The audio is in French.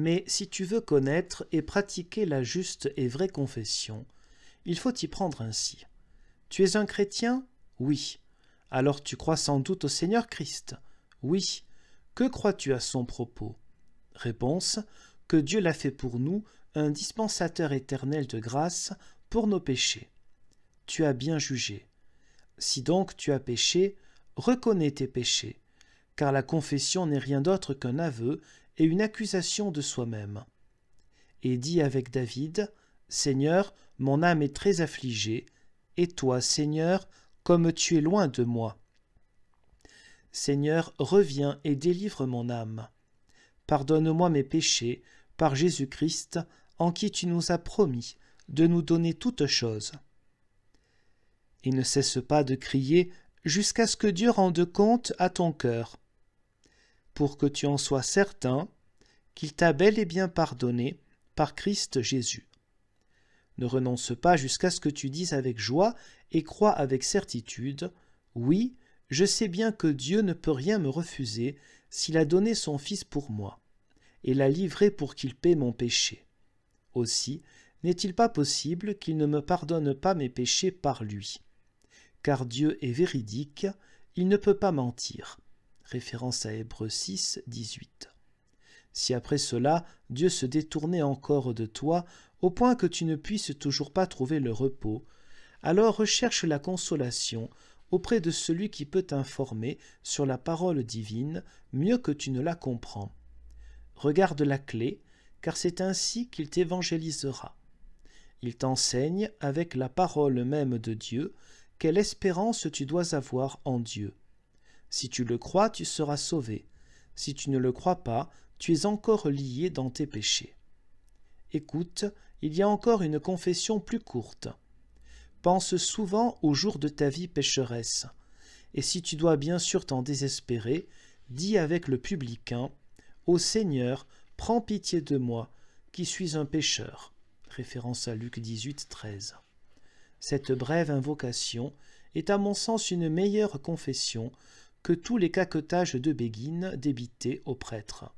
mais si tu veux connaître et pratiquer la juste et vraie confession, il faut y prendre ainsi. Tu es un chrétien Oui. Alors tu crois sans doute au Seigneur Christ Oui. Que crois-tu à son propos Réponse Que Dieu l'a fait pour nous, un dispensateur éternel de grâce pour nos péchés. Tu as bien jugé. Si donc tu as péché, reconnais tes péchés, car la confession n'est rien d'autre qu'un aveu et une accusation de soi-même. Et dit avec David, Seigneur, mon âme est très affligée, et toi, Seigneur, comme tu es loin de moi. Seigneur, reviens et délivre mon âme. Pardonne-moi mes péchés, par Jésus-Christ, en qui tu nous as promis de nous donner toutes choses. Et ne cesse pas de crier jusqu'à ce que Dieu rende compte à ton cœur pour que tu en sois certain qu'il t'a bel et bien pardonné par Christ Jésus. Ne renonce pas jusqu'à ce que tu dises avec joie et crois avec certitude, oui, je sais bien que Dieu ne peut rien me refuser s'il a donné son Fils pour moi, et l'a livré pour qu'il paie mon péché. Aussi, n'est-il pas possible qu'il ne me pardonne pas mes péchés par lui Car Dieu est véridique, il ne peut pas mentir référence à Hébreux 6, 18. Si après cela, Dieu se détournait encore de toi, au point que tu ne puisses toujours pas trouver le repos, alors recherche la consolation auprès de celui qui peut t'informer sur la parole divine mieux que tu ne la comprends. Regarde la clé, car c'est ainsi qu'il t'évangélisera. Il t'enseigne avec la parole même de Dieu quelle espérance tu dois avoir en Dieu. Si tu le crois, tu seras sauvé. Si tu ne le crois pas, tu es encore lié dans tes péchés. Écoute, il y a encore une confession plus courte. Pense souvent au jour de ta vie pécheresse. Et si tu dois bien sûr t'en désespérer, dis avec le publicain hein, Ô Seigneur, prends pitié de moi, qui suis un pécheur. Référence à Luc 18, Cette brève invocation est à mon sens une meilleure confession que tous les caquetages de Béguine débitaient aux prêtres.